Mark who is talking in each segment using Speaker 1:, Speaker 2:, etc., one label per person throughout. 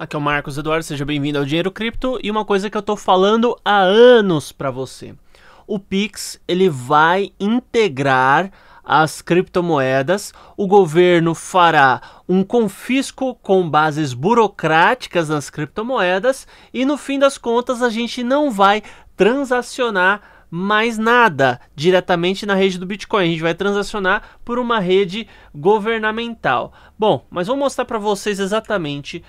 Speaker 1: Aqui é o Marcos Eduardo, seja bem-vindo ao Dinheiro Cripto e uma coisa que eu estou falando há anos para você. O Pix, ele vai integrar as criptomoedas, o governo fará um confisco com bases burocráticas nas criptomoedas e no fim das contas a gente não vai transacionar mais nada diretamente na rede do Bitcoin. A gente vai transacionar por uma rede governamental. Bom, mas vou mostrar para vocês exatamente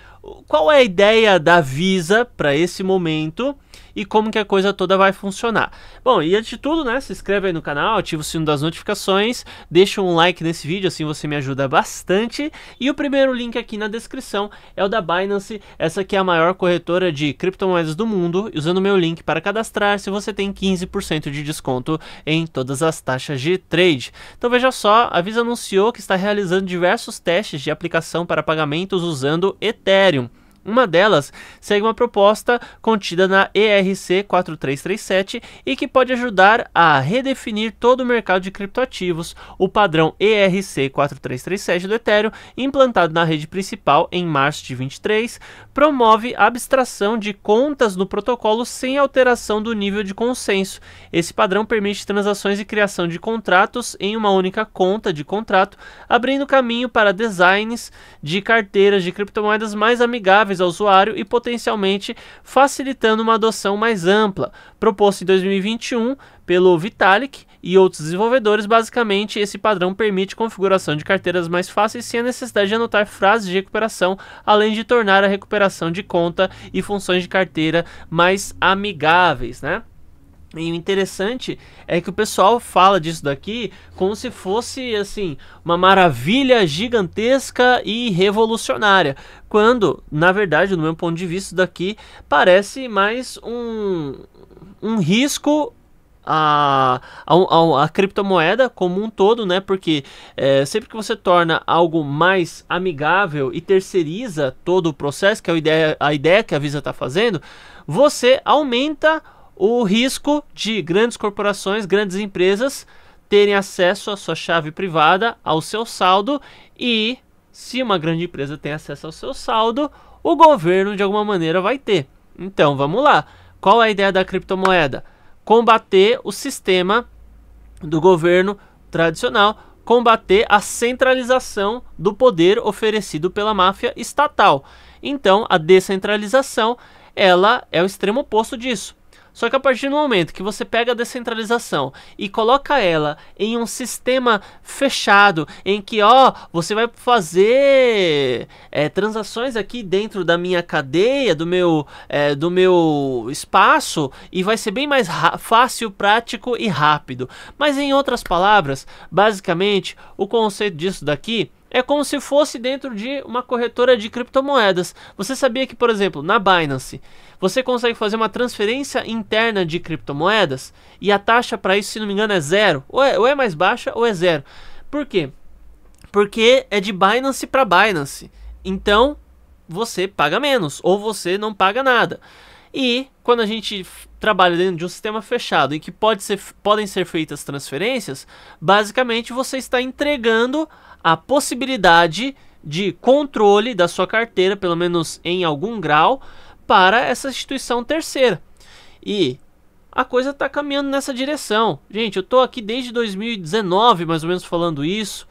Speaker 1: qual é a ideia da Visa para esse momento e como que a coisa toda vai funcionar. Bom, e antes de tudo, né, se inscreve aí no canal, ativa o sino das notificações, deixa um like nesse vídeo, assim você me ajuda bastante. E o primeiro link aqui na descrição é o da Binance, essa que é a maior corretora de criptomoedas do mundo. Usando meu link para cadastrar-se, você tem 15% de desconto em todas as taxas de trade. Então veja só, a Visa anunciou que está realizando diversos testes de aplicação para pagamentos usando Ethereum. Uma delas segue uma proposta contida na ERC 4337 e que pode ajudar a redefinir todo o mercado de criptoativos, o padrão ERC 4337 do Ethereum, implantado na rede principal em março de 23, promove a abstração de contas no protocolo sem alteração do nível de consenso. Esse padrão permite transações e criação de contratos em uma única conta de contrato, abrindo caminho para designs de carteiras de criptomoedas mais amigáveis ao usuário e potencialmente facilitando uma adoção mais ampla. Proposto em 2021 pelo Vitalik, e outros desenvolvedores, basicamente esse padrão permite configuração de carteiras mais fáceis sem a necessidade de anotar frases de recuperação, além de tornar a recuperação de conta e funções de carteira mais amigáveis, né? E o interessante é que o pessoal fala disso daqui como se fosse assim uma maravilha gigantesca e revolucionária, quando na verdade, no meu ponto de vista, daqui parece mais um um risco a, a, a, a criptomoeda como um todo, né? Porque é, sempre que você torna algo mais amigável e terceiriza todo o processo, que é a ideia, a ideia que a Visa está fazendo, você aumenta o risco de grandes corporações, grandes empresas terem acesso à sua chave privada, ao seu saldo e se uma grande empresa tem acesso ao seu saldo, o governo de alguma maneira vai ter. Então, vamos lá. Qual é a ideia da criptomoeda? combater o sistema do governo tradicional, combater a centralização do poder oferecido pela máfia estatal. Então, a descentralização, ela é o extremo oposto disso. Só que a partir do momento que você pega a descentralização e coloca ela em um sistema fechado, em que ó, você vai fazer é, transações aqui dentro da minha cadeia, do meu, é, do meu espaço, e vai ser bem mais fácil, prático e rápido. Mas em outras palavras, basicamente, o conceito disso daqui é como se fosse dentro de uma corretora de criptomoedas. Você sabia que, por exemplo, na Binance, você consegue fazer uma transferência interna de criptomoedas e a taxa para isso, se não me engano, é zero. Ou é, ou é, mais baixa ou é zero. Por quê? Porque é de Binance para Binance. Então, você paga menos ou você não paga nada. E quando a gente trabalha dentro de um sistema fechado em que pode ser, podem ser feitas transferências, basicamente você está entregando a possibilidade de controle da sua carteira, pelo menos em algum grau, para essa instituição terceira. E a coisa está caminhando nessa direção. Gente, eu estou aqui desde 2019, mais ou menos, falando isso.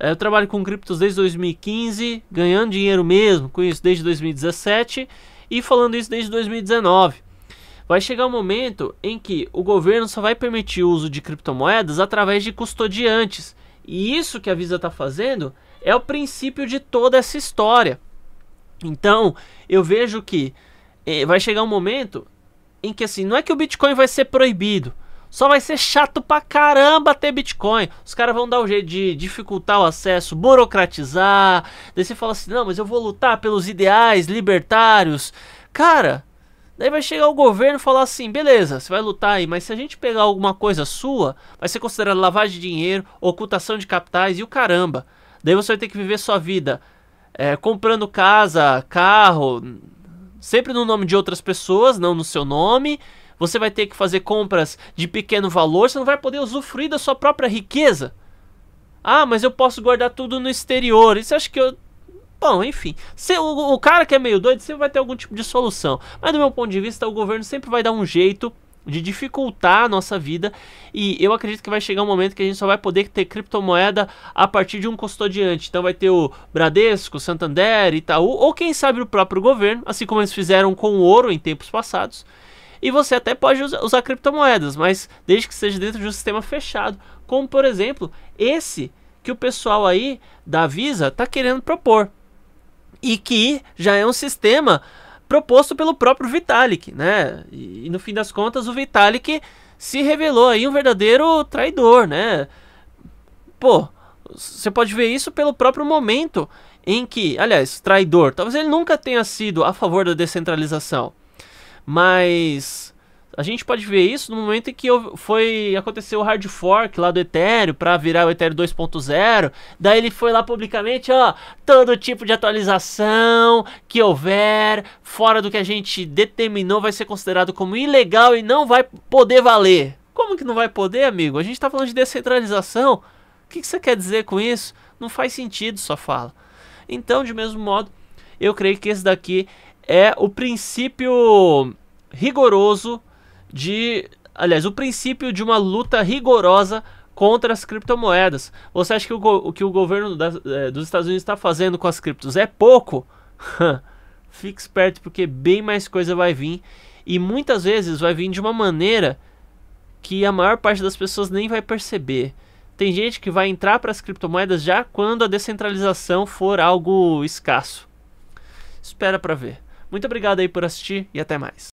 Speaker 1: É, eu trabalho com criptos desde 2015, ganhando dinheiro mesmo com isso desde 2017 e falando isso desde 2019. Vai chegar um momento em que o governo só vai permitir o uso de criptomoedas através de custodiantes. E isso que a Visa está fazendo é o princípio de toda essa história. Então, eu vejo que eh, vai chegar um momento em que assim, não é que o Bitcoin vai ser proibido, só vai ser chato pra caramba ter Bitcoin. Os caras vão dar um jeito de dificultar o acesso, burocratizar. Daí você fala assim: não, mas eu vou lutar pelos ideais libertários. Cara, daí vai chegar o governo e falar assim: beleza, você vai lutar aí, mas se a gente pegar alguma coisa sua, vai ser considerado lavagem de dinheiro, ocultação de capitais e o caramba. Daí você vai ter que viver sua vida é, comprando casa, carro, sempre no nome de outras pessoas, não no seu nome. Você vai ter que fazer compras de pequeno valor, você não vai poder usufruir da sua própria riqueza. Ah, mas eu posso guardar tudo no exterior. Isso acho que eu. Bom, enfim. Se, o, o cara que é meio doido sempre vai ter algum tipo de solução. Mas do meu ponto de vista, o governo sempre vai dar um jeito de dificultar a nossa vida. E eu acredito que vai chegar um momento que a gente só vai poder ter criptomoeda a partir de um custodiante. Então vai ter o Bradesco, Santander, Itaú, ou quem sabe o próprio governo, assim como eles fizeram com o ouro em tempos passados. E você até pode usar, usar criptomoedas, mas desde que seja dentro de um sistema fechado, como por exemplo esse que o pessoal aí da Visa está querendo propor e que já é um sistema proposto pelo próprio Vitalik, né? E, e, no fim das contas o Vitalik se revelou aí um verdadeiro traidor, né? Pô, você pode ver isso pelo próprio momento em que, aliás, traidor, talvez ele nunca tenha sido a favor da descentralização, mas a gente pode ver isso no momento em que foi aconteceu o hard fork lá do Ethereum para virar o Ethereum 2.0. Daí ele foi lá publicamente, ó, todo tipo de atualização que houver fora do que a gente determinou vai ser considerado como ilegal e não vai poder valer. Como que não vai poder, amigo? A gente tá falando de descentralização. O que, que você quer dizer com isso? Não faz sentido sua fala. Então, de mesmo modo, eu creio que esse daqui é o princípio rigoroso de. Aliás, o princípio de uma luta rigorosa contra as criptomoedas. Você acha que o, que o governo da, é, dos Estados Unidos está fazendo com as criptos é pouco? Fique esperto, porque bem mais coisa vai vir. E muitas vezes vai vir de uma maneira que a maior parte das pessoas nem vai perceber. Tem gente que vai entrar para as criptomoedas já quando a descentralização for algo escasso. Espera para ver. Muito obrigado aí por assistir e até mais.